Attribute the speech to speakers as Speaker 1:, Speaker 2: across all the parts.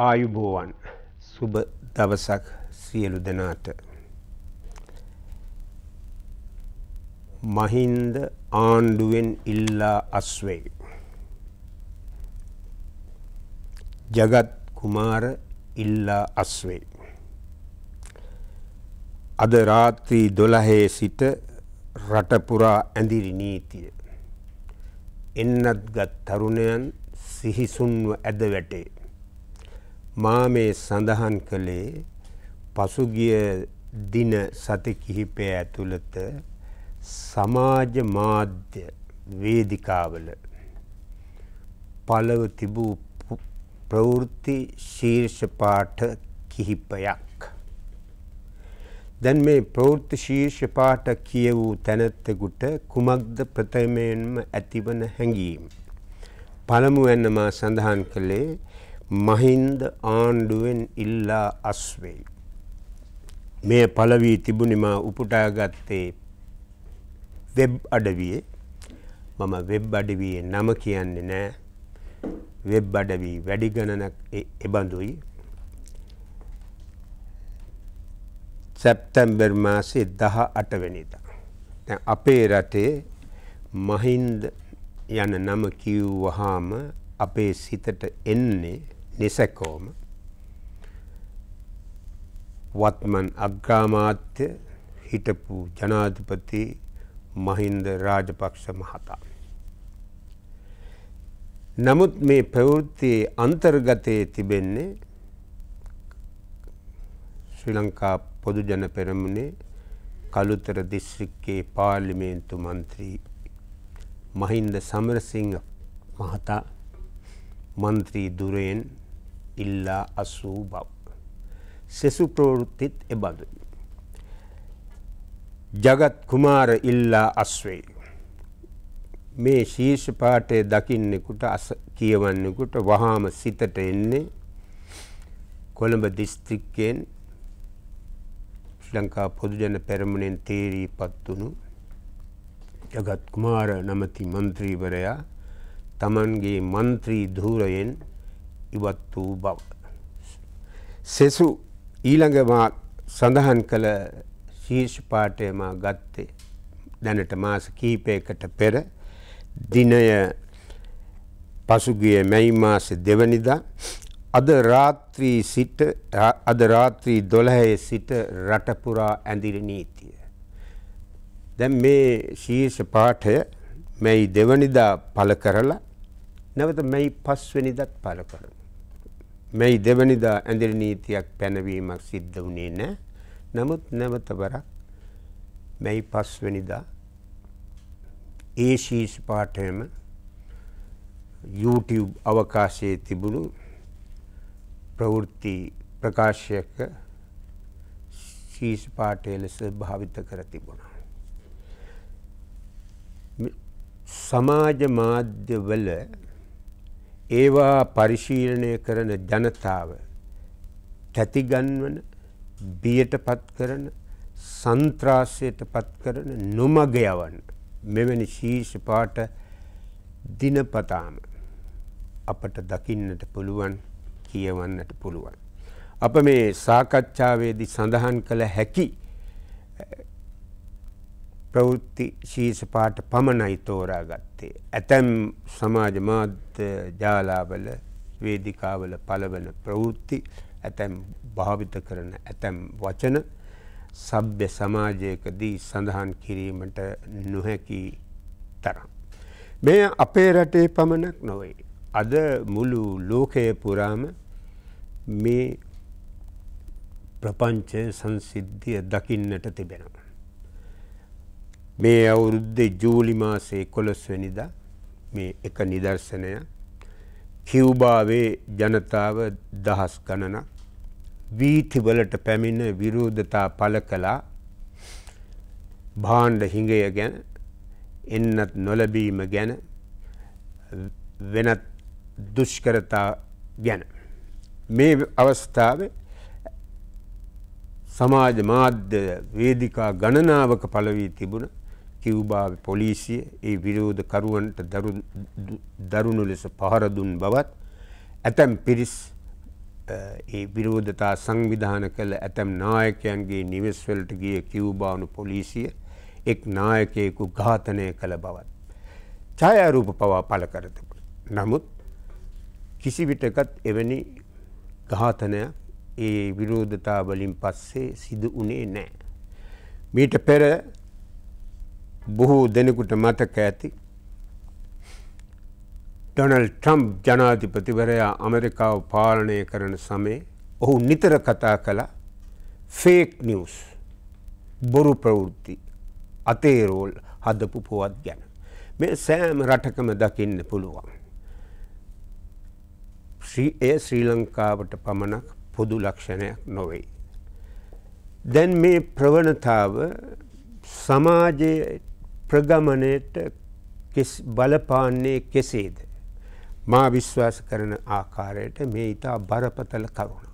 Speaker 1: ආයුබෝවන් සුබ දවසක් සියලු දෙනාට. මහින්ද ආණ්ඩුවෙන් ඉල්ලා අස්වේ. ජගත් කුමාර ඉල්ලා අස්වේ. අද රාත්‍රී දොළහේ සිට රටපුරා ඇඳිරි නීතිය. එන්නත් ගත් තරුණයන් සිහිසුන්ව ඇද වැටේ. මා මේ සඳහන් කළේ පසුගිය දින සති කිහිපය ඇතුළත සමාජ මාධ්‍ය වේදිකාවල පළව තිබූ ප්‍රවෘත්ති ශීර්ෂ පාඨ කිහිපයක්. දැන් මේ ප්‍රවෘත්ති ශීර්ෂ පාඨ කියවූ තැනැත්තෙකුට කුමක්ද ප්‍රථමයෙන්ම ඇතිවන හැඟීම්. පළමුවැන්න මා සඳහන් කළේ මහින්ද ආණ්ඩුවෙන් ඉල්ලා අස්වෙයි. මේ පලවී තිබුණිම උපුටාගත්තේ වෙබ් අඩවියේ මම වෙබ් අඩවියේ නම කියන්නේ නෑ වෙබ් අඩවී වැඩි ගණනක් එබඳුයි සැප්තැම්බර් මාසේ දහ අටවැනිද. අපේ රටේ මහින්ද යන නම කිව්වහාම අපේ සිතට එන්නේ ඩිසකෝම වත්මන් අග්‍රාමාත්‍ය හිටපු ජනාධිපති මහින්ද රාජපක්ෂ මහතා. නමුත් මේ ප්‍රවෘත්තියේ අන්තර්ගතයේ තිබෙන්නේ ශ්‍රී ලංකා පොදුජන පෙරමුණේ කළුතර දිස්ත්‍රික්කයේ පාර්ලිමේන්තු මන්ත්‍රී මහින්ද සමරසිංහ මහතා මන්ත්‍රී දුරෙන් ඉල්ලා අසූ බව. සෙසු ප්‍රවෘත්තිත් එබඳුයි. ජගත් කුමාර ඉල්ලා අස්වේ. මේ ශීර්ෂ පාටය දකින්නෙකුට කියවන්නෙකුට වහාම සිතට එන්නේ කොළඹ දිස්ත්‍රික්කයෙන් ලංකා පොදුජන පැරමුණෙන් තේරී පත්වුණු ජගත් කුමාර නමති මන්ත්‍රීවරයා තමන්ගේ මන්ත්‍රී ධූරයෙන් ඉවත් වූ බව. සෙසු ඊළඟ මා සඳහන් කළ ශීර්ෂපාටය මා ගත්තේ දැනට මාස කීපයකට පෙර දිනය පසුගිය මැයි මාස දෙවනිදා අද රාත්‍රී සිට අද රාත්‍රී දොළහයේ සිට රටපුරා ඇඳිරි නීතිය. දැන් මේ ශීර්ෂ පාඨය මෙයි දෙවනිදා පළ කරලා නැවත මෙයි පස්වෙනිදත් පළ කරමු. මෙයි දෙවනිදා ඇඳිරි නීතියක් පැනවීමක් සිද්ධ වුණේ නෑ. නමුත් නැවත වරක් මෙයි පස්වෙනිදා ඒ ශීෂ පාඨයම YouTube අවකාශයේ තිබුණු ප්‍රවෘත්ති ප්‍රකාශයක ශීෂ පාඨය ලෙස භාවිත කර තිබුණා. සමාජ මාධ්‍යවල ඒවා පරිශීලනය කරන ජනතාව තැතිගන්වන බියට පත් කරන සන්ත්‍රාසයට පත් කරන නොමග යවන්න මෙවැනි ශීර්ෂ පාට දිනපතාම අපට දකින්නට පුළුවන් කියවන්නට පුළුවන්. අප මේ සාකච්ඡාවේදී සඳහන් කළ හැකි ප්‍රවෘත්ති ශීර්ෂ පාට පමණයි තෝරා ගත්තේ. ඇතැම් සමාජ මාධ්‍ය ජාලාවල වේදිකාවල පළවන ප්‍රවෘත්ති ඇතැම් භාවිත කරන ඇතැම් වචන සભ්‍ය සමාජයකදී සඳහන් කිරීමට නොහැකි තරම්. මේ අපේ රටේ පමණක් නොවේ. අද මුළු ලෝකය පුරාම මේ ප්‍රපංච සංසිද්ධිය දකින්නට තිබෙනවා. මේ අවුරුද්දේ ජූලි මාසේ 11 වෙනිදා මේ එක නිදර්ශනය කියුබාවේ ජනතාව දහස් ගණනක් වීතිවලට පැමිණ විරෝධතා පළ කළා භාණ්ඩ හිඟය ගැන එන්නත් නොලැබීම ගැන වෙනත් දුෂ්කරතා ගැන මේ අවස්ථාවේ සමාජ මාධ්‍ය වේදිකා ගණනාවක පළවී තිබුණා කිව්බාව පොලිසිය ඒ විරෝධකරුවන්ට දරුණු ලෙස පහරදුන් බවත් ඇතැම් පිරිස් ඒ විරෝධතා සංවිධාන කළ ඇතැම් නායකයන්ගේ නිවෙස්වලට ගිය කිව්බානු පොලිසිය එක් නායකයෙකු ඝාතනය කළ බවත්. ඡායරූප පවා පල කරතප. නමුත් කිසිවිටකත් එවැනි ඝාතනය ඒ විරෝධතා වලින් පස්සේ සිදු වනේ නෑ. මීට පෙර බොහෝ දෙනෙකුට මතක ඇති ඩොනල් ට්‍රම්් ජනාධිපතිවරයා අමෙරිකාව පාලනය කරන සමේ ඔහු නිතර කතා කළ ෆේක් නිියස් බොරු ප්‍රවෘත්ති අතේරෝල් හදපු පුවත් ගැන මේ සෑම රටකම දකින්න පුළුවන්. ඒ ශ්‍රී ලංකාවට පමණක් පොදු ලක්ෂණයක් නොවෙයි. දැන් මේ ප්‍රවණතාව සමාජයට ප්‍රගමණයට බලපාන්නේ කෙසේද. මා විශ්වාස කරන ආකාරයට මේ ඉතා බරපතල කරුණ.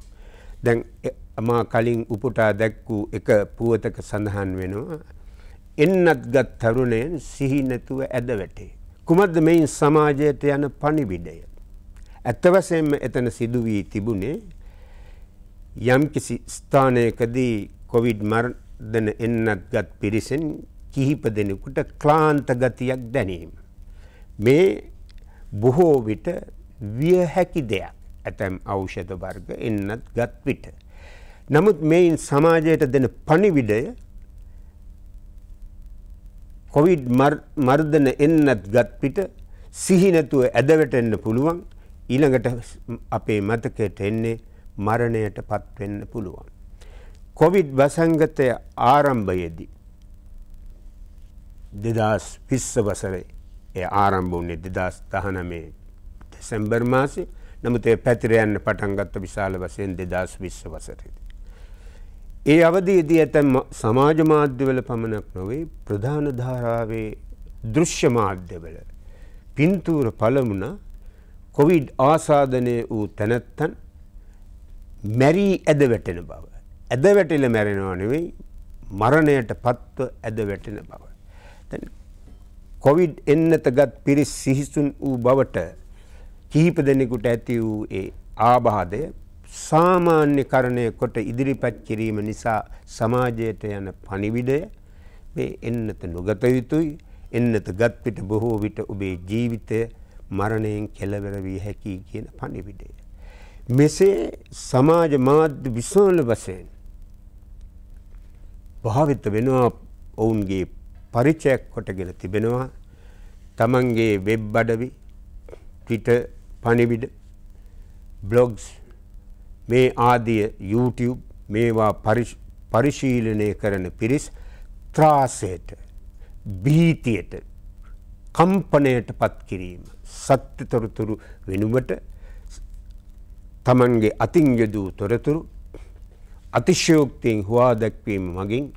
Speaker 1: දැන් මා කලින් උපුටා දැක්වූ එක පුවතක සඳහන් වෙනවා. එන්නත් ගත් තරුණයෙන් සිහි නැතුව ඇද වැටේ. කුමද මෙයින් සමාජයට යන පණිවිඩය. ඇත්තවසයෙන්ම එතන සිදුවී තිබුණේ යම්කිසි ස්ථානයකදී කොවිඩ් මර්දන එන්නත් ගත් පිරිසෙන් කිහිප දෙනෙකුට ක්ලාන්ත ගතියක් දැනීම. මේ බොහෝ විට විය හැකි දෙයක් ඇතැම් ඖෂධ වර්ග එන්නත් ගත් විට. නමුත් මෙයින් සමාජයට දෙන පණිවිඩය කොවිඩ් මර්ධන එන්නත් ගත් පිට සිහිනැතුව ඇදවටෙන්න පුළුවන් ඊළඟට අපේ මතකයට එන්නේ මරණයට පත්වෙන්න පුළුවන්. කොවිඩ් වසංගතය ආරම්භයේදී දෙදස් විස්ස වසරේ ඒ ආරම්භ වන්නේ දෙදස් දහනමේ දෙසැම්බර් මාසේ නමුතේ පැතිරයන්න පටන්ගත්ත විශාල වසයෙන් දෙදස් විශ්ස වසරේද. ඒ අවදීදී ඇතැම් සමාජ මාධ්‍යවල පමණක් නොවේ ප්‍රධාන ධාරාවේ දෘශ්‍ය මාධ්‍යවල පින්තූර පළමුණ කොවිඩ් ආසාධනය වූ තැනැත්තන් මැරී ඇද වැටෙන බව. ඇද වැටිල මැරෙනවානෙවෙයි මරණයට පත්ව ඇද වැටෙන බව. කොවිඩ් එන්නත ගත් පිරිස් සිහිසුන් වූ බවට කිහිප දෙනෙකුට ඇති වූ ඒ ආබාධය සාමාන්‍ය කරණය කොට ඉදිරිපත් කිරීම නිසා සමාජයට යන පණිවිඩය මේ එන්නත නොගත යුතුයි එන්නත ගත්පිට බොහෝ විට ඔබේ ජීවිතය මරණයෙන් කෙලවර වී හැකි කියන පණිවිඩය. මෙසේ සමාජ මාධ්‍ය විශෝල වසයෙන් භාවිත වෙනවා ඔවුන්ගේ පරිචයක් කොටගෙන තිබෙනවා තමන්ගේ වෙබ් අඩවි ටිට පනිවිඩ බ්ලොග්ස් මේ ආදිය YouTube මේවා පරිශීලනය කරන පිරිස් ත්‍රාසයට බීතියට කම්පනයට පත් කිරීම සත්‍ය තොරතුරු වෙනුවට තමන්ගේ අතිංයදූ තොරතුරු අතිශයෝක්තියෙන් හවා දැක්වීම මගින්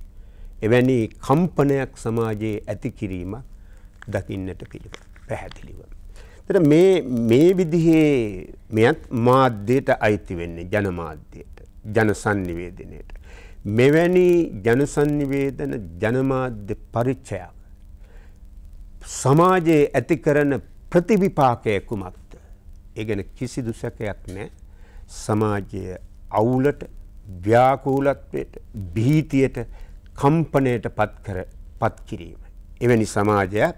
Speaker 1: එවැනි කම්පනයක් සමාජයේ ඇති කිරීමක් දකින්නට පිළිව පැහැදිලිව. තට මේ මේ විදිහේ මෙයත් මාධ්‍යයට අයිති වෙන්නේ ජනමාධ්‍යයට ජනසන්නිවේදනයට. මෙවැනි ජනසන්නිවේදන ජනමාධ්‍ය පරිච්චයක්. සමාජයේ ඇති කරන ප්‍රතිවිපාකය කුමක්ද. ඒගැන කිසිදු සැකයක් නෑ සමාජය අවුලට ව්‍යාකූලත්වයට භීතියට කම්පනයට පත් කිරීම. එවැනි සමාජයක්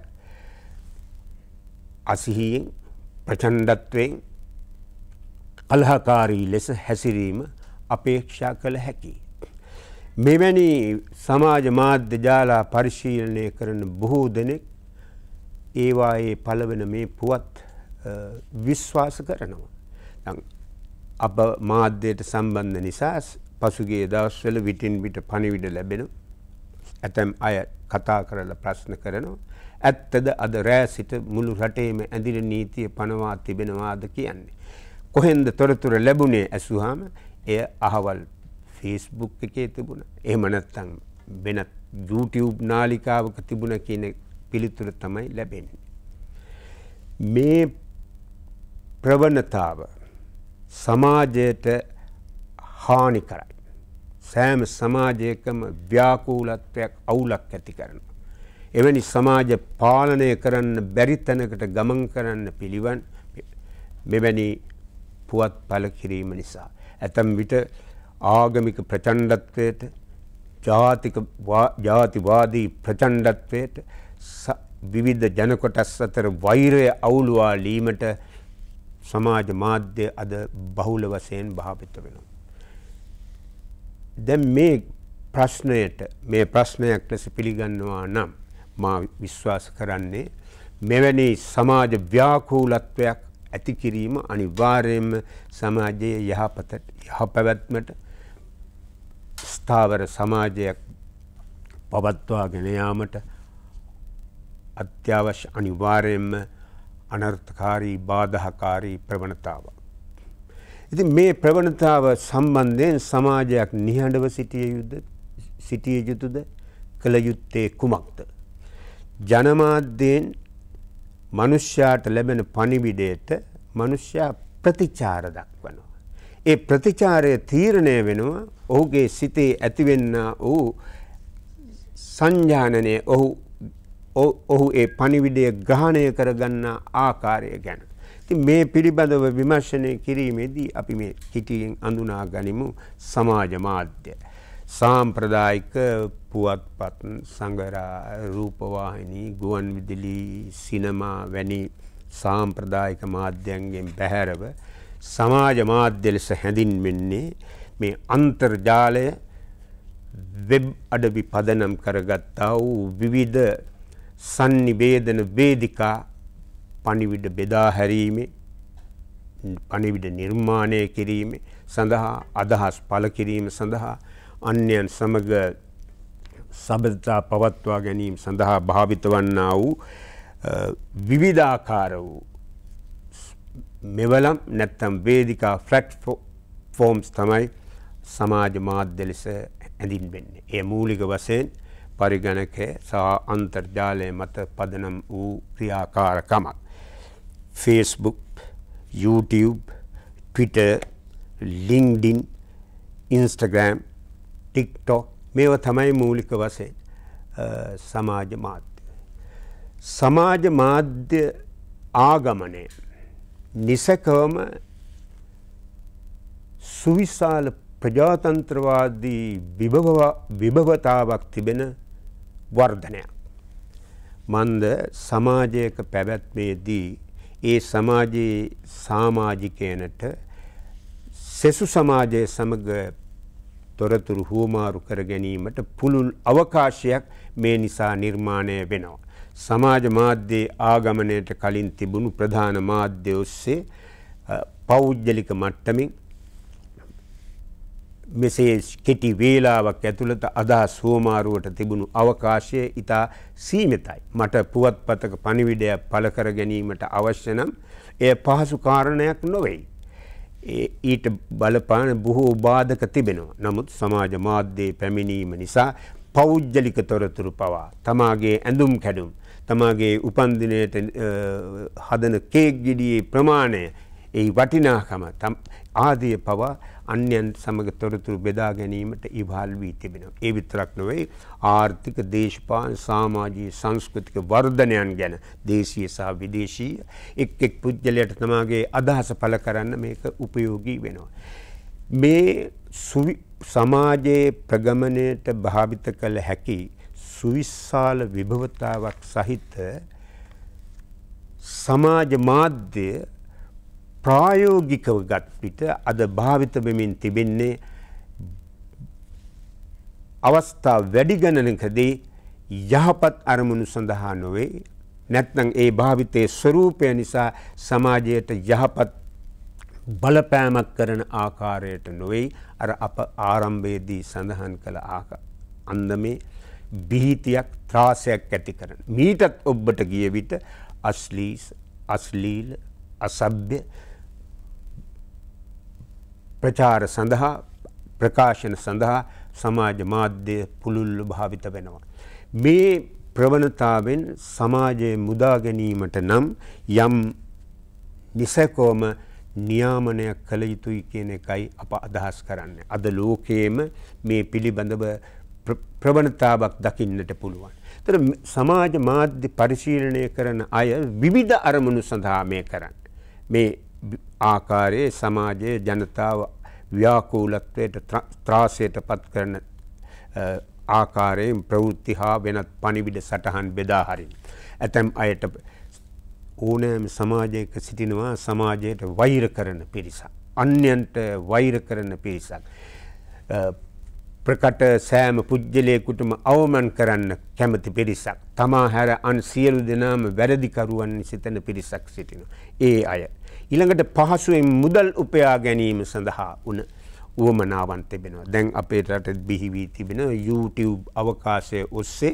Speaker 1: අසිහියෙන් ප්‍රචණ්ඩත්වයෙන් කලහකාරී ලෙස හැසිරීම අපේක්ෂා කළ හැකි. මෙවැනි සමාජ මාධ්‍ය ජාලා පරිශීලනය කරන බොහෝ දෙනෙක් ඒවායේ පළවෙන මේ පුවත් විශ්වාස කරනවා. අප මාධ්‍යයට සම්බන්ධ නිසා පසුගේ දවස්වල විටින් විට පණිවිඩ ලැබෙනවා. ඇතැම් අය කතා කරලා ප්‍රශ්න කරනවා. ඇත්තද අද රෑ සිට මුළු රටේම ඇඳිල නීතිය පනවා තිබෙනවාද කියන්නේ. කොහෙන්ද තොරතුර ලැබුණේ ඇසුහාම එය අහවල් ෆිස්බුක් එකේ තිබුණ. එහෙම නැත්තම් වෙනත් YouTube නාලිකාවක තිබුණ කියන පිළිතුර තමයි ලැබෙන්නේ. මේ ප්‍රවණතාව සමාජයට හානි කරයි. සෑම සමාජයකම ව්‍යාකූලත්වයක් අවුලක් ඇති කරනවා. එවැනි සමාජ පාලනය කරන්න බැරිතැනකට ගමන් කරන්න පිළිවන් මෙවැනි පුවත් පල කිරීම නිසා. ඇතම් විට ආගමික ප්‍රචණ්ඩත්වයට ජාතිවාදී ප්‍රචණ්ඩත්වයට විවිධ ජනකොටස් අතර වෛරය අවුලුවාලීමට සමාජ මාධ්‍ය අද බහුල වසයෙන් භාවිත වෙනවා. දැන් මේ ප්‍රශ්නයට මේ ප්‍රශ්නයක් ලෙස පිළිගන්නවා නම් මා විශ්වාස කරන්නේ මෙවැනි සමාජ ව්‍යාකූලත්වයක් ඇති කිරීම අනිවාර්යයෙන්ම සමාජයේ යහපත යහපැවැත්මට ස්ථාවර සමාජයක් පවත්වාගෙන යාමට අත්‍යවශ්‍ය අනිවාර්යයෙන්ම අනර්ථකාරී බාධාකාරී ප්‍රවණතාවක් ඉතින් මේ ප්‍රවණතාව සම්බන්ධයෙන් සමාජයක් නිහඬව සිටිය යුද්ද සිටිය යුතුද කළ යුත්තේ කුමක්ද. ජනමාධ්‍යයෙන් මනුෂ්‍යයාට ලැබෙන පනිවිඩයට මනුෂ්‍යයා ප්‍රතිචාර දක්වනවා. ඒ ප්‍රතිචාරය තීරණය වෙනවා ඔහුගේ සිතේ ඇතිවෙන්න වූ සංජානනය ඔහු ඔහු ඒ පනිවිඩය ග්‍රහණය කරගන්නා ආකාරය ගැන. ති මේ පිළිබඳව විමර්ශනය කිරීමේදී අපි මේ හිටියෙන් අඳුනා ගනිමු සමාජ මාධ්‍ය. සාම්ප්‍රදායික පුවත්පත් සඟරා රූපවාහිනී ගුවන් විදිලි සිනමා වැනි සාම්ප්‍රදායික මාධ්‍යන්ගෙන් පැහැරව සමාජ මාධ්‍ය ලෙස හැඳින්වෙන්නේ මේ අන්තර්ජාලය වෙබ් අඩවි පදනම් කරගත්තා වූ විවිධ සංනිවේදන වේදිකා පණිවිඩ බෙදා හැරීමේ පණිවිඩ නිර්මාණය කිරීම සඳහා අදහස් පළ කිරීම සඳහා අන්‍යයන් සමග සබඳතා පවත්වා ගැනීම සඳහා භාවිත වන්නා වූ විවිධාකාර වූ මෙවලම් නැත්තම් වේදිකා ෆ්ලට් ෆෝම්ස් තමයි සමාජ මාධ්‍ය ලෙස ඇඳින් වෙන්නේ. ඒ මූලික වසයෙන් පරිගණක සහ අන්තර්ජාලය මත පදනම් වූ ක්‍රියාකාරකමක්. Facebook, YouTube, Twitter, LinkedIn, Instagram, TikTok මේව තමයි මූලික වශයෙන් සමාජ මාධ්‍ය. සමාජ මාධ්‍ය ආගමනය නිසකවම සුවිශාල ප්‍රජාතන්ත්‍රවාදී විභවතාවක් තිබෙන වර්ධනයක්. මන්ද සමාජයක පැවැත්මේදී ඒ සමාජයේ සාමාජිකයනට සෙසු සමාජය සමග තොරතුරු හුවමාරු කර ගැනීමට පුළුල් අවකාශයක් මේ නිසා නිර්මාණය වෙනවා. සමාජ මාධ්‍යයේ ආගමනයට කලින් තිබුණු ප්‍රධාන මාධ්‍ය ඔස්සේ පෞද්ගලික මට්ටමින් මෙසේ කෙටි වේලාවක් ඇතුළත අදහස් හෝමාරුවට තිබුණු අවකාශය ඉතා සීමිතයි. මට පුවත්පතක පණිවිඩය පළකර ගැනීමට අවශ්‍ය නම් එය පහසු කාරණයක් නොවෙයි. ඊට බලපාන බොහෝ බාධක තිබෙනවා. නමුත් සමාජ මාධ්‍යයේ පැමිණීම නිසා පෞද්ගලික තොරතුරු පවා තමාගේ ඇඳුම් කැඩුම් තමාගේ උපන්දිනයට හදන කේක් ගිඩියේ ප්‍රමාණය ඒ වටිනාකම ආදිය පවා අන්‍යන් සමග තොරතුරු බෙදා ගැනීමට ඉවහල් වී තිබෙනවා. ඒ විතරක් නොවේ ආර්ථික දේශපාලන සමාජීය සංස්කෘතික වර්ධනයන් ගැන දේශීය සහ විදේශීය එක් එක් පුද්ගලයාට තමගේ අදහස පළ කරන්න මේක උපයෝගී වෙනවා. මේ සමාජයේ ප්‍රගමණයට භාවිත කළ හැකි සුවිශාල විභවතාවක් සහිත සමාජ මාධ්‍ය ප්‍රායෝගිකව ගත් විට අද භාවිත වෙමින් තිබෙන්නේ අවස්ථා වැඩි ගණනකදී යහපත් අරමුණු සඳහා නොවේ නැත්නම් ඒ භාවිතයේ ස්වરૂපය නිසා සමාජයට යහපත් බලපෑමක් කරන ආකාරයට නොවේ අර අප ආරම්භයේදී සඳහන් කළ අන්දමේ බිහිතියක් ත්‍රාසයක් ඇති කරන. මීටත් ඔබ්බට ගිය විට අශ්ලීස් අශ්ලීල අසභ්‍ය ප්‍රචාර සඳහා ප්‍රකාශන සඳහා සමාජ මාධ්‍ය පුළුල්ල භාවිත වෙනවා. මේ ප්‍රවණතාවෙන් සමාජයේ මුදා ගැනීමට නම් යම් නිසැකෝම නියාමනයක් කළ යුතුයි කියන එකයි අප අදහස් කරන්න. අද ලෝකයේම මේ පිළිබඳව ප්‍රවණතාවක් දකින්නට පුළුවන්. තර සමාජ මාධ්‍ය පරිශීලනය කරන අය විවිධ අරමුණු සඳහා මේ කරන්න. මේ ආකාරයේ සමාජයේ ජනතාව ව්‍යාකූලත්වයට ත්‍රාසයට පත් කරන ආකාරයෙන් ප්‍රවෘත්ති හා වෙනත් පණිවිඩ සටහන් බෙදා හරින්. ඇතැම් අයට ඕනෑම සමාජයක සිටිනවා සමාජයට වෛර කරන පිරිසක්. අන්‍යන්ට වෛර කරන පිරිසක්. ප්‍රකට සෑම පුද්ගලයකුටම අවමන් කරන්න කැමති පිරිසක්. තමා හැර අන් සියලු දෙනාම වැරදිකරුවන් සිතන පිරිසක් සිටින. ඒ අය. ඊළඟට පහසුවෙන් මුදල් උපයා ගැනීම සඳහා වන වුවමනාවන් තිබෙනවා දැන් අපේ රටත් බිහිවී තිබෙන YouTube අවකාශය ඔස්සේ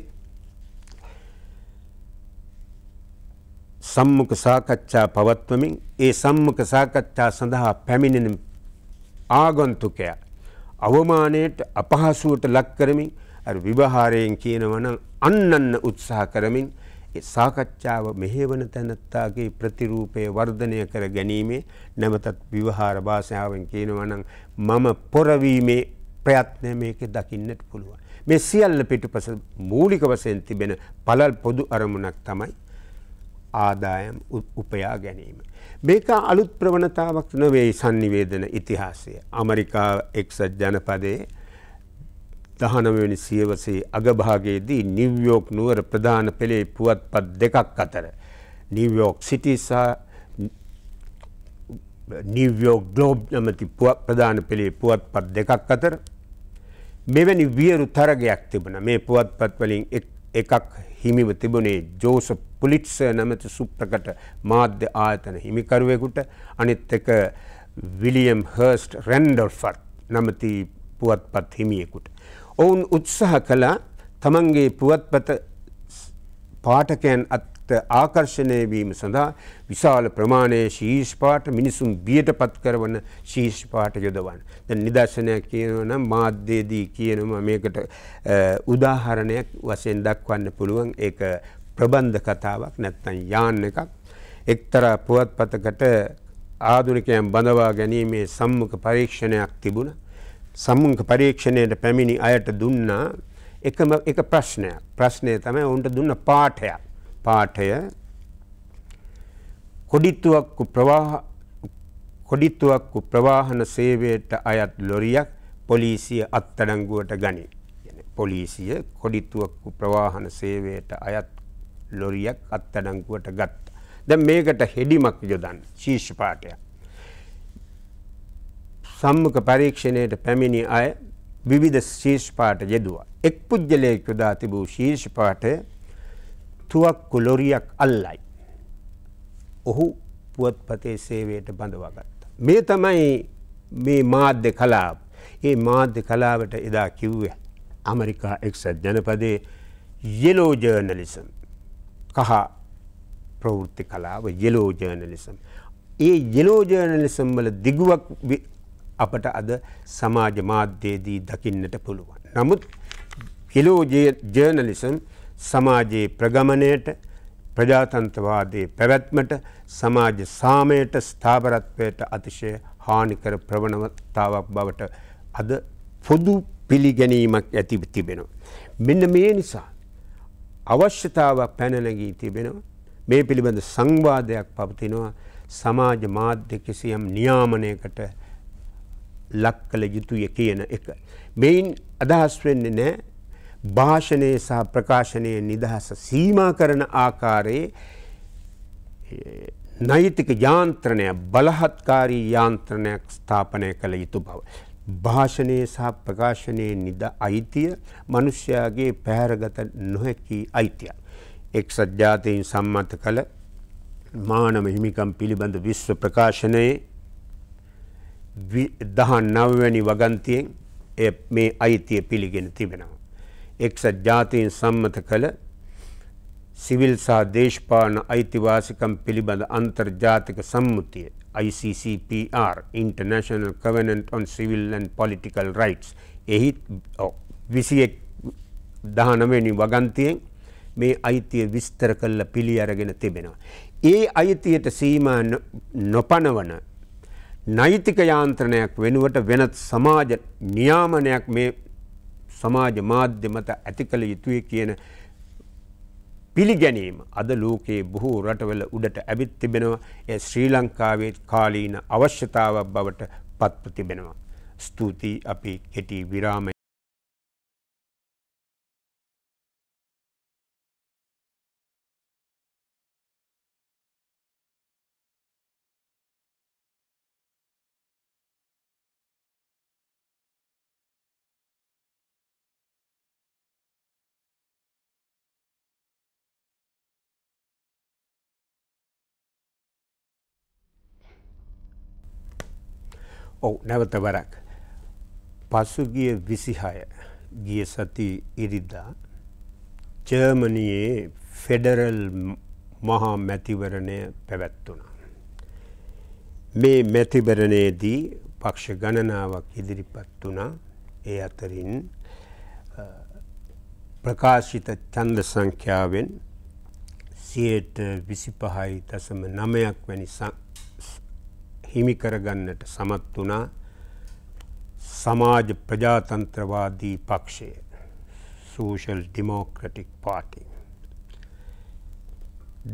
Speaker 1: සම්මුඛ සාකච්ඡා පවත්වමින් ඒ සම්මුඛ සාකච්ඡා සඳහා පැමිණෙන ආගන්තුකයා අවමානයට අපහසුවට ලක් කරමින් අර විවහාරයෙන් කියනවනම් අන්නන්න උත්සාහ කරමින් සාකච්ඡාව මෙහෙවන තැනැත්තාගේ ප්‍රතිරූපය වර්ධනය කර ගැනීමේ නැමතත් විවහාර භාෂාවෙන් කියනවනම් මම පොරවීමේ ප්‍රයත්නය මේක දකින්නට පුළුවන්. මේ සියල්ල පිටුපස මූලික වශයෙන් තිබෙන පළල් පොදු අරමුණක් තමයි ආදායම් උපයා ගැනීම. මේක අලුත් ප්‍රවණතාවක් නොවේ සංනිවේදන ඉතිහාසය. ඇමරිකා එක්සත් ජනපදයේ දහනවනි සියවසේ අගභාගයේදී නිව්යෝක් නුවර ප්‍රධාන පෙළේ පුවත්පත් දෙකක් අතර නිව්යෝක් සිටි සහ නිව්යෝක් ග්ලෝබ් නමති ප්‍රධාන පෙළේ පුවත්පත් දෙකක් අතර මෙවැනි වියරු තරගයක් තිබුණ මේ පුවත්පත් වලින් එකක් හිමිව තිබුණේ ජෝස පුලිට්ස නැමති සුප්‍රකට මාධ්‍ය ආයතන හිමිකරුවෙකුට අනිත් එක විලියම් හර්ස්ට් රැන්ඩල්ෆත් නමති පුවත්පත් හිමියෙකුට ඔවුන් උත්සාහ කළා තමන්ගේ පුවත්පත පාඨකයන් අත් ආකර්ෂණය වීම සඳහා විශාල ප්‍රමාණයේ ශීර්ෂ පාඨ මිනිසුන් බියටපත් කරන ශීර්ෂ පාඨ යොදවන්න. දැන් නිදර්ශනයක් කියනවා නම් මාධ්‍යයේදී කියනවා මේකට උදාහරණයක් වශයෙන් දක්වන්න පුළුවන් ඒක ප්‍රබන්ධ කතාවක් නැත්නම් යාන් එකක් එක්තරා පුවත්පතකට ආධුනිකයන් බඳවා ගැනීමේ සම්මුඛ පරීක්ෂණයක් තිබුණා. සමුංක පරීක්ෂණයට පැමිණි අයට දුන්නා එකම එක ප්‍රශ්නයක්. ප්‍රශ්නය තමයි ඔවුන්ට දුන්න පාඨයක්. පාඨය කොඩිත්තුවක්කු ප්‍රවාහ කොඩිත්තුවක්කු ප්‍රවාහන සේවයට අයත් ලොරියක් පොලිසිය අත්අඩංගුවට ගනී. පොලිසිය කොඩිත්තුවක්කු ප්‍රවාහන සේවයට අයත් ලොරියක් අත්අඩංගුවට ගත්තා. දැන් මේකට හෙඩිමක් යොදන්න ශීර්ෂ පාඨයක්. සම්මුඛ පරීක්ෂණයට පැමිණි අය විවිධ ශීර්ෂ පාට යෙදුවා. එක් පුජ්‍යලයක් යොදා තිබූ ශීර්ෂ පාට තුවක්කු ලොරියක් අල්ලයි. ඔහු පුවත්පතේ සේවයට බඳවාගත්තා. මේ තමයි මේ මාධ්‍ය කලාප. ඒ මාධ්‍ය කලාවට එදා කිව්වේ ඇමරිකා එක්සත් ජනපදයේ යෙලෝ ජර්නලිසම් කහ ප්‍රවෘත්ති කලාව යෙලෝ ජර්නලිසම්. ඒ යෙලෝ ජර්නලිසම් වල දිගුවක් අපට අද සමාජ මාධ්‍යයේදී දකින්නට පුළුවන්. නමුත් හිලෝජයේ ජර්නලිසම් සමාජයේ ප්‍රගමණයට ප්‍රජාතන්තවාදයේ පැවැත්මට සමාජ සාමයට ස්ථාවරත්වයට අතිශය හානිකර ප්‍රවණතාවක් බවට අද පොදු පිළිගැනීමක් ඇති තිබෙනවා. මෙන්න මේ නිසා අවශ්‍යතාවක් පැනනගී තිබෙනවා මේ පිළිබඳ සංවාදයක් පවතිනවා සමාජ මාධ්‍ය කිසියම් නියාමනයකට ලක් කළ යුතුය කියන එක. මෙයින් අදහස් වෙන්නේ නෑ භාෂණය සහ ප්‍රකාශනය නිදහස සීමා කරන ආකාරයේ නෛතික යාන්ත්‍රණය බලහත්කාරී යාන්ත්‍රණයක් ස්ථාපනය කළ යුතු බව. භාෂණයේ සහ ප්‍රකාශනයේ නිද අයිතිය මනුෂ්‍යයාගේ පැහැරගත නොහැකි අයිතිය. එක්සත් ජාතීන් සම්මත කළ මානව හිමිකම් පිළිබඳ විශ්ව ප්‍රකාශනයේ දහ නවවැනි වගන්තියෙන් මේ අයිතිය පිළිගෙන තිබෙනවා. එක්සත් ජාතීන් සම්මත කළ සිවිල් සහ දේශපාන අයිතිවාසිකම් පිළිබඳ අන්තර්ජාතික සම්මුතිය ICCPR International Covenant on Civil and Political Rights එහි විසියෙක් දහනවැනි වගන්තියෙන් මේ අයිතිය විස්තර කල්ල පිළි අරගෙන තිබෙනවා. ඒ අයිතියට සීම නොපනවන නෛතික යාන්ත්‍රණයක් වෙනුවට වෙනත් සමාජ නියාමනයක් මේ සමාජ මාධ්‍ය මත ඇති කළ යුතුය කියන පිළිගැනීම අද ලෝකයේ බොහෝ රටවල උඩට ඇවිත් තිබෙනවා ඒ ශ්‍රී ලංකාවේ කාලීන අවශ්‍යතාවක් බවට පත්ව තිබෙනවා. ස්තුතියි අපි කෙටි විරාමය ඔවු නැවත වරක්. පසුගිය විසිහාය ගිය සති ඉරිදා ජර්මණයේ ෆෙඩරල් මහා මැතිවරණය පැවැත්වුණා. මේ මැතිවරණයේදී පක්ෂ ගණනාවක් ඉදිරිපත් වුණා ඒ අතරින් ප්‍රකාශිත චන්ද සංඛ්‍යාවෙන් සියට විසි පහයි දසම නමයක් වැනි හිමිකරගන්නට සමත් වනා සමාජ ප්‍රජාතන්ත්‍රවාදී පක්ෂය සූෂල් ඩිමෝක්‍රටික් පාටි.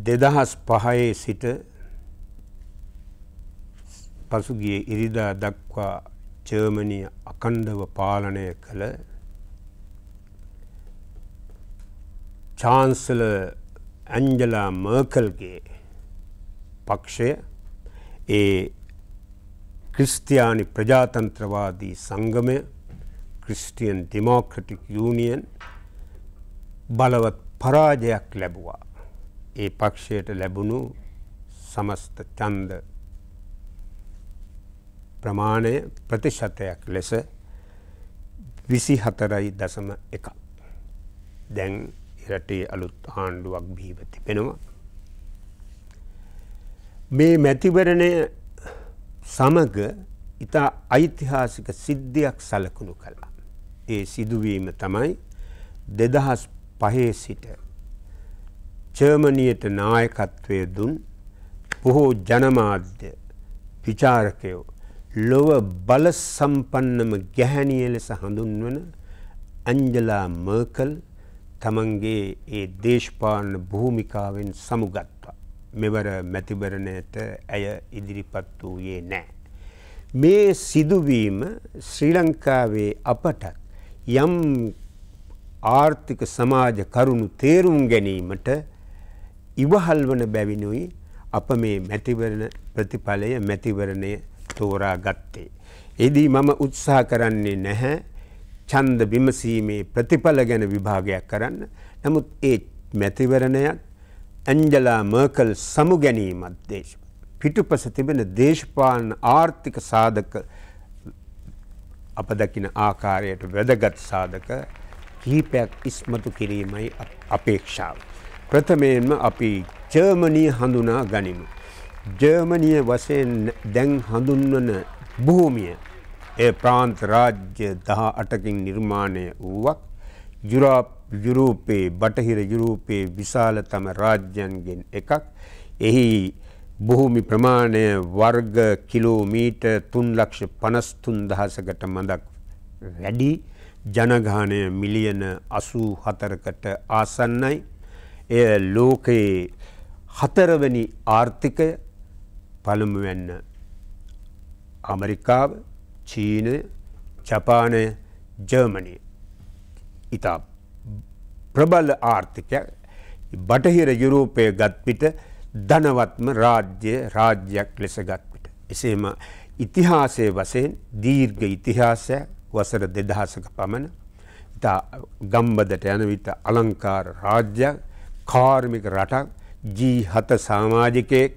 Speaker 1: දෙදහස් පහයේ සිට පසුගිය ඉරිදා දක්වා ජර්මණිය අකණ්ඩව පාලනය කළ චාන්සල ඇන්ජලා මර්කල්ගේ පක්ෂය ඒ ක්‍රිස්තියානි ප්‍රජාතන්ත්‍රවාදී සංගමය ක්‍රිස්ටියන් ඩිමෝක්‍රටික් යුනියන් බලවත් පරාජයක් ලැබුවා. ඒ පක්ෂයට ලැබුණු සමස්ත චන්ද ප්‍රමාණය ප්‍රතිශතයක් ලෙස විසි හතරයි දසම එකක්. දැන් එරටේ අලුත් ආණ්ඩුවක් බීවති වෙනවා. මේ මැතිවරණය සමග ඉතා ඓතිහාසික සිද්ධියක් සලකුණු කළා. ඒ සිදුවීම තමයි දෙදහස් පහේ සිට ජර්මණියට නායකත්වය දුන් බොහෝ ජනමාධ්‍ය විචාරකයෝ ලොව බල සම්පන්නම ගැහැණිය ලෙස හඳුන්වන ඇන්ජලා මර්කල් තමන්ගේ ඒ දේශපාලන භූමිකාවෙන් සමුගත්වා. මෙවර මැතිවරණයට ඇය ඉදිරිපත් වූයේ නෑ. මේ සිදුවීම ශ්‍රී ලංකාවේ අපටත් යම් ආර්ථික සමාජ කරුණු තේරුම් ගැනීමට ඉවහල් වන බැවිනුයි අප මේ මැතිවරණ ප්‍රතිඵලය මැතිවරණය තෝරා ගත්තේ. එදී මම උත්සාහ කරන්නේ නැහැ චන්ද විමසීමේ ප්‍රතිඵල ගැන විභාගයක් කරන්න. නමුත් ඒ මැතිවරණයත් ඇන්ජලා මර්කල් සමු ගැනීමත් දේශ. පිටුපස තිබෙන දේශපාලන ආර්ථික සාධක අප දකින ආකාරයට වැදගත් සාධක කීපයක් ඉස්මතු කිරීමයි අපේක්ෂාව. ප්‍රථමයෙන්ම අපි ජර්මනී හඳුනා ගනිමු. ජර්මනිය වසයෙන් දැන් හඳුන්වන භූමිය ඒ ප්‍රාන්ත රාජ්‍ය දහ අටකින් නිර්මාණය වුවක් යුරාප් යුරෝපයේ බටහිර යුරෝපයේ විශාලතම රාජ්‍යන්ගෙන් එකක්. එහි බොහොමි ප්‍රමාණය වර්ග කිලෝමීට තුන්ලක්ෂ පනස්තුන් දහසකට මඳක් වැඩි ජනගානය මිලියන අසූ හතරකට ආසන්නයි. එය ලෝකයේ හතරවැනි ආර්ථිකය පළමුවැන්න අමරිකාව චීන ජපානය ජර්මණය ඉතා ප්‍රබල ආර්ථිකයක් බටහිර යුරෝපය ගත්විට ධනවත්ම රාජ්‍ය රාජ්‍යයක් ලෙස ගත්විට. එසේම ඉතිහාසය වසයෙන් දීර්ග ඉතිහාසය වසර දෙදහසක පමණ ඉතා ගම්බදට යන විට අලංකාර රාජ්‍යයක් කාර්මික රටක් ජී හත සාමාජිකයෙක්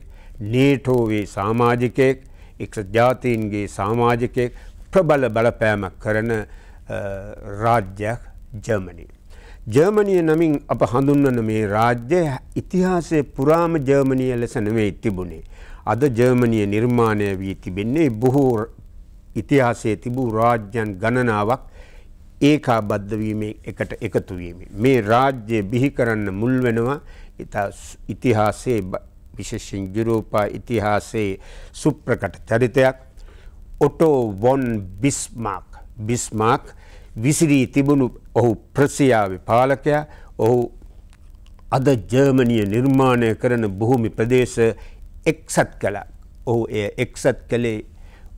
Speaker 1: නේටෝවේ සාමාජිකයෙක් එක් ජාතීන්ගේ සාමාජිකයෙක් ප්‍රබල බලපෑමක් කරන රාජ්‍යයක් ජර්මනී. ජර්මනිය නමින් අප හඳුන්වන මේ රාජ්‍ය ඉතිහාසයේ පුරාම ජර්මනිය ලෙස නෙවෙයි තිබුණේ. අද ජර්මනිය නිර්මාණය වී තිබෙන්නේ බොහෝ ඉතිහාසයේ තිබූ රාජ්‍යන් ගණනාවක් ඒකාබද්ධ වීමෙන් එකට එකතු වීම. මේ රාජ්‍ය බිහි කරන්න මුල් වෙනවා ඉතිහාසයේ විශේෂයෙන් යුරෝපා ඉතිහාසයේ සුප්‍රකට චරිතයක් ඔටෝ වොන් බිස්මාක් බිස්මාක් විසිරී තිබුණු ඔහු ප්‍රසියාවේ පාලකයා ඔහු අද ජර්මණිය නිර්මාණය කරන බොහොමි ප්‍රදේශ එක්සත් කළා. ඔහු එය එක්සත් කළේ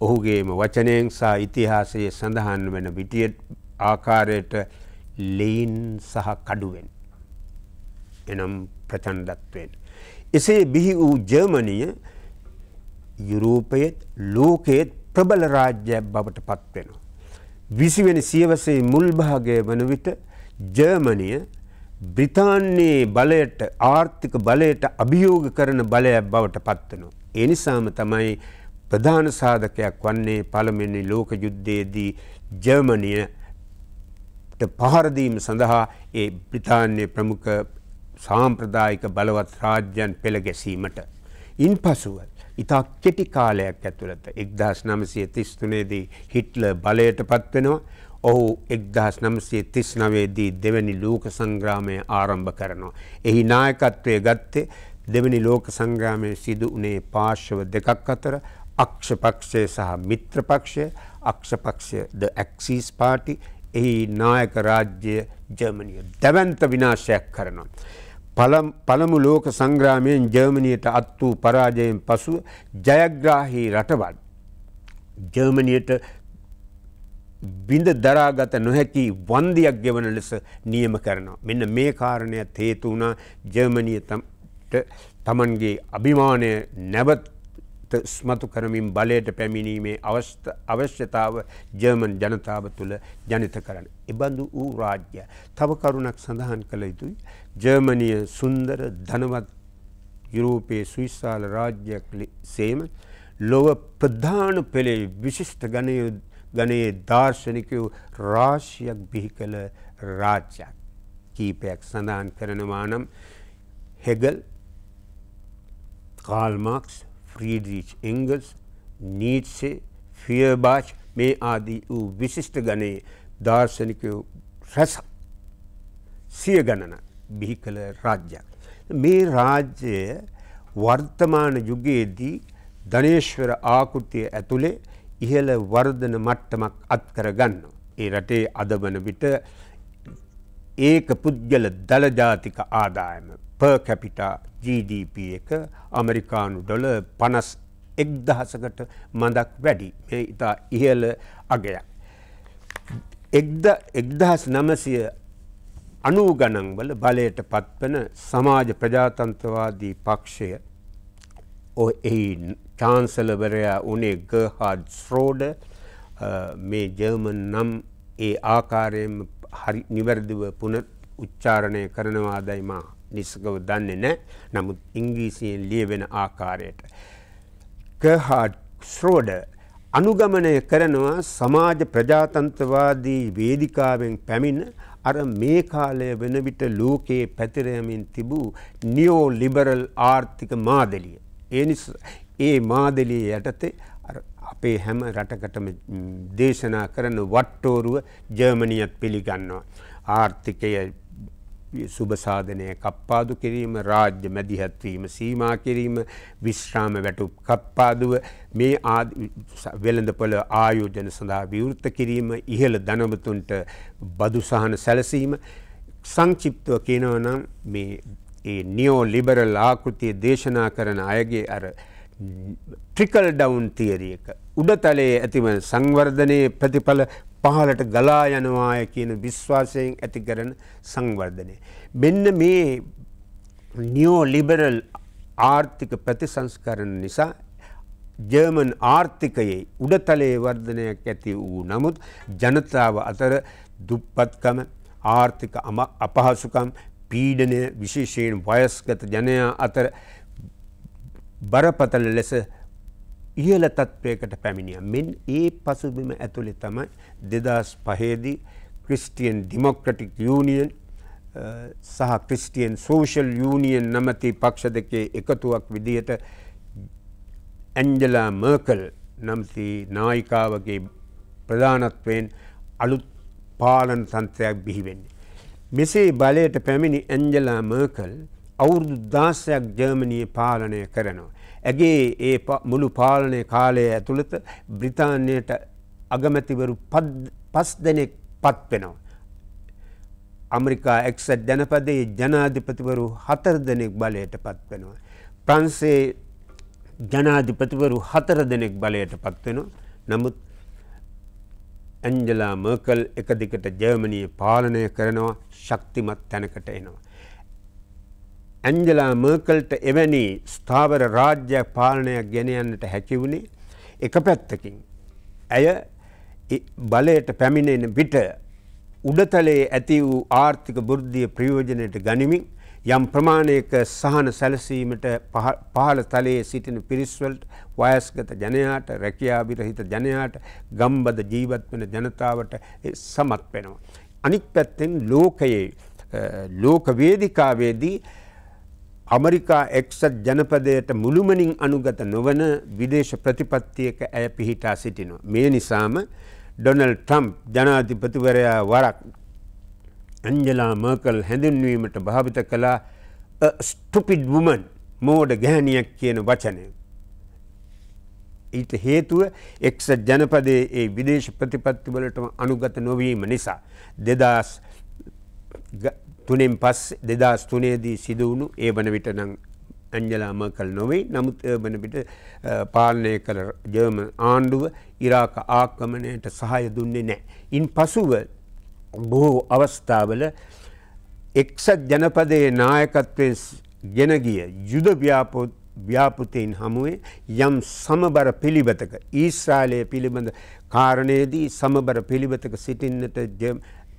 Speaker 1: ඔහුගේම වචනයෙන් සහ ඉතිහාසයේ සඳහන් වෙන විටිය ආකාරයට ලෙයින් සහ කඩුවෙන්. එනම් ප්‍රචන්ඩත්වෙන්. එසේ බිහි වූ ජර්මණිය යුරෝපයත් ලෝකයේත් ප්‍රබල රාජ්‍ය බවට පත්වෙනවා. විසිවැනි සියවසේ මුල්භාගය වන විට ජර්මනිය බ්‍රිතාන්නේ බලයට ආර්ථික බලයට අභියෝග කරන බලයක් බවට පත්වනවා. එනිසාම තමයි ප්‍රධාන සාධකයක් වන්නේ පළමෙනි ලෝක යුද්ධයේදී ජර්මනිය පහරදීම සඳහා ඒ බ්‍රිතාන්‍ය ප්‍රමුඛ සාම්ප්‍රදායික බලවත් රාජ්‍යන් පෙළ ගැසීමට. ඉන් පසුව ඉතා කෙටි කාලයක් ඇතුළත 1933 දී හිට්ලර් බලයටපත් වෙනවා. ඔහු 1939 දී දෙවැනි ලෝක සංග්‍රාමය ආරම්භ කරනවා. එහි නායකත්වය ගත්තේ දෙවැනි ලෝක සංග්‍රාමයේ සිදු වුණේ පාර්ශව දෙකක් අතර අක්ෂපක්ෂය සහ මිත්‍රපක්ෂය අක්ෂපක්ෂය ද ඇක්සිස් පාටි එහි නායක රාජ්‍ය ජර්මනිය දැවන්ත විනාශයක් කරනවා. පළමු ලෝක සංග්‍රාමයෙන් ජර්මණියට අත් වූ පරාජයෙන් පසුව ජයග්‍රාහි රටවල් ජර්මණියට බිඳ දරාගත නොහැකි වන්දියක් ගෙවන ලෙස නියම කරනවා. මෙන්න මේ කාරණයක් හේතු වුණා ජර්මණිය තමන්ගේ අභිමානය නැවත් ස්මතු කරමින් බලයට පැමිණීමේ අවශ්‍යතාව ජර්මන් ජනතාව තුළ ජනිත කරන්න. එබඳු වූ රාජ්‍ය තව කරුණක් සඳහන් කළ යුතුයි. ජර්මනිය සුන්දර ධනවත් යුරෝපයේ සුවිස්සාල රාජ්‍යයක් සේම ලොව ප්‍රධාන පෙළේ විශිෂ්ට ගණයේ දර්ශනිකයෝ රාශියක් බිහි කළ රාජ්‍යයක් කීපයක් සඳහන් කරනවා නම් හෙගල් කාල්මාක්ස් ෆ්‍රීඩ්‍රීච් එංගල්ස් නීට්සේ ෆියබාච් මේ ආදී වූ විශිෂ්ට ගණයේ දාර්ශනිකයෝ රැස සිය ගණන බිහි කළ රාජ්‍යයක්. මේ රාජ්‍යය වර්තමාන යුගයේදී ධනේශ්වර ආකෘතිය ඇතුළේ ඉහළ වර්ධන මට්ටමක් අත්කර ගන්න. ඒ රටේ අදවන විට ඒක පුද්ගල දළජාතික ආදායම පර්කැපිටා GDP එක අමරිකානු ඩොල පනස් එක්දහසකට මඳක් වැඩි මේ ඉතා ඉහල අගයක්. එක්ද එක්දහස් නමසය අනූ ගණන්වල බලයට පත්වන සමාජ ප්‍රජාතන්ත්‍රවාදී පක්ෂය එහි චාන්සලවරයා උනේ ගහාඩ් ස්රෝඩ මේ ජර්මන් නම් ඒ ආකාරයෙන් හරි නිවැරදිව පුන උච්චාරණය කරනවාදයිමා නිසකව දන්නේ නෑ නමුත් ඉංග්‍රීසියෙන් ලියවෙන ආකාරයට. ගහාඩ් ස්රෝඩ අනුගමනය කරනවා සමාජ ප්‍රජාතන්ත්‍රවාදී වේදිකාවෙන් පැමිණ අර මේ කාලය වෙන විට ලෝකයේ පැතිරයමින් තිබූ නියෝ ලිබරල් ආර්ථික මාදලිය. ඒනිස් ඒ මාදලිය යටතේ අපේ හැම රටකටම දේශනා කරන වට්ටෝරුව ජර්මනියත් පිළිගන්නවා. ආර්ථිකය සුභසාධනය කප්පාදු කිරීම රාජ්‍ය මැදිහත්වීම සීමා කිරීම විශ්‍රාම වැටුප් කප්පාදුව මේ වෙළඳපොළ ආයෝජන සඳහා විවෘත කිරීම ඉහළ දනවතුන්ට බදු සහන සැලසීම සංචිප්තව කියනවනම් මේ ඒ නියෝ ලිබරල් ආකෘතිය දේශනා කරන අයගේ අර ට්‍රිකල් ඩවුන් තියරියක. උඩතලයේ ඇතිව සංවර්ධනයේ ප්‍රතිඵල පහලට ගලා යනවාය කියන විශ්වාසයෙන් ඇති කරන සංවර්ධනය. මෙන්න මේ නියෝ ලිබරල් ආර්ථික ප්‍රතිසංස්කරණ නිසා ජර්මන් ආර්ථිකයේ උඩතලයේ වර්ධනයක් ඇති වූ නමුත් ජනතාව අතර දුප්පත්කම ආර්ථික අපහසුකම් පීඩනය විශේෂයෙන් වයස්ගත ජනයා අතර බරපතල ලෙස ඉහල තත්ත්වයකට පැමිණිය මෙන් ඒ පසුබිම ඇතුළි තමයි දෙදස් පහේදී ක්‍රිස්ටියන් ඩිමොක්‍රටික් යුනියන් සහ ක්‍රිස්ටියන් සෝෂල් යුනියන් නමති පක්ෂ දෙකේ එකතුවක් විදිහට ඇන්ජලා මර්කල් නම්ති නායිකාවගේ ප්‍රධානත්වයෙන් අලුත් පාලන තන්ත්‍රයක් බිහිවෙන්නේ. මෙසේ බලයට පැමිණි ඇන්ජලා මර්කල් අවුරුදු දාසයක් ජර්මණය පාලනය කරනවා. ඇගේ ඒ මුළු පාලනය කාලය ඇතුළත බ්‍රිතාන්‍යයට අගමැතිවරු පස් දෙනෙක් පත් වෙනවා. අමරිකා එක්සත් ජනපදයේ ජනාධිපතිවරු හතර දෙනෙක් බලයට පත් වෙනවා. ප්‍රන්සේ ජනාධිපතිවරු හතර දෙනෙක් බලයට පත්වෙනවා. නමුත් ඇන්ජලා මර්කල් එක දිකට ජර්මණී පාලනය කරනවා ශක්තිමත් තැනකට එනවා. ඇන්ජලා මර්කල්ට එවැනි ස්ථාවර රාජ්‍යයක් පාලනයක් ගෙන යන්නට හැකි වුණේ එක පැත්තකින්. ඇය බලයට පැමිණෙන විට උඩතලයේ ඇති වූ ආර්ථික බුද්ධිය ප්‍රයෝජනයට ගනිමින් යම් ප්‍රමාණයක සහන සැලසීමට පහළ තලයේ සිටින පිරිස්වල්ට වයස්ගත ජනයාට රැකියාබිරහිත ජනයාට ගම්බද ජීවත් වන ජනතාවට සමත් වෙනවා. අනික් පැත්තෙන් ලෝකයේ ලෝක වේදිකාවේදී අමරිකා එක්සත් ජනපදයට මුළුමනින් අනුගත නොවන විදේශ ප්‍රතිපත්තියක ඇය පිහිටා සිටිනවා. මේ නිසාම ඩොනල් ට්‍රම්ප් ජනාධිපතිවරයා වරක් ඇන්ජලා මර්කල් හැඳින්වීමට භාවිත කළා ස්ටුපිඩ් වුමන් මෝඩ ගැහනියක් කියන වචනය. ඊට හේතුව එක්ස ජනපදයේ ඒ විදේශ ප්‍රතිපත්තිවලට අනුගත නොවීම නිසා. දෙදස් තුනෙන් පස් දෙදස් තුනේදී සිදුවුණු ඒ වන විට නං ඇංජලාම කල් නොවෙයි නමුත් වනපිට පාලනය කළ ජර්ම ආණ්ඩුව ඉරාක ආක්කමනයට සහය දුන්නේ නෑ. ඉන් පසුව බොහෝ අවස්ථාවල එක්සත් ජනපදයේ නායකත්වය ගෙනගිය යුදව්‍යාපොත් ව්‍යාපෘතයෙන් හමුවේ යම් සමබර පිළිබතක ඊස්රාලය පිළිබඳ කාරණයේදී සමබර පිළිබතක සිටින්නට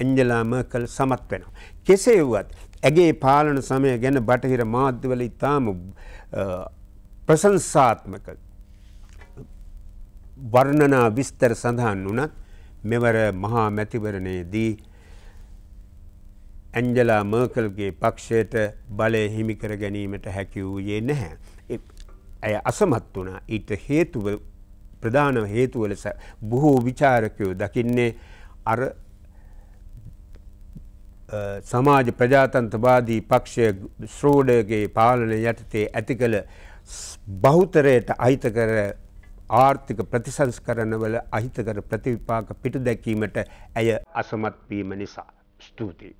Speaker 1: ඇන්ජලා මර්කල් සමත් වෙනවා. කෙසේ වුවත් ඇගේ පාලන සමය ගැන බටහිර මාධ්‍යවල ඉතාම ප්‍රශංසාත්මක වර්ණනා විස්තර සඳහන් වුණත් මෙවර මහා මැතිවරණයේදී ඇන්ජලා මර්කල්ගේ පක්ෂයට බලය හිමිකර ගැනීමට හැකි වූයේ නැහැ. ඇය අසමත් වනා ඊට හේතුව ප්‍රධාන හේතුවලස බොහෝ විචාරකයෝ දකින්නේ අර සමාජ ප්‍රජාතන්ත්‍රවාදී පක්ෂය ශ්‍රෝඩගේ පාලන යටතේ ඇති කළ බහුතරයට අහිතකර ආර්ථික ප්‍රතිසංස්කරණවල අහිතකර ප්‍රතිවිපාක පිටු දැකීමට ඇය අසමත්වීම නිසා ස්තුතියි.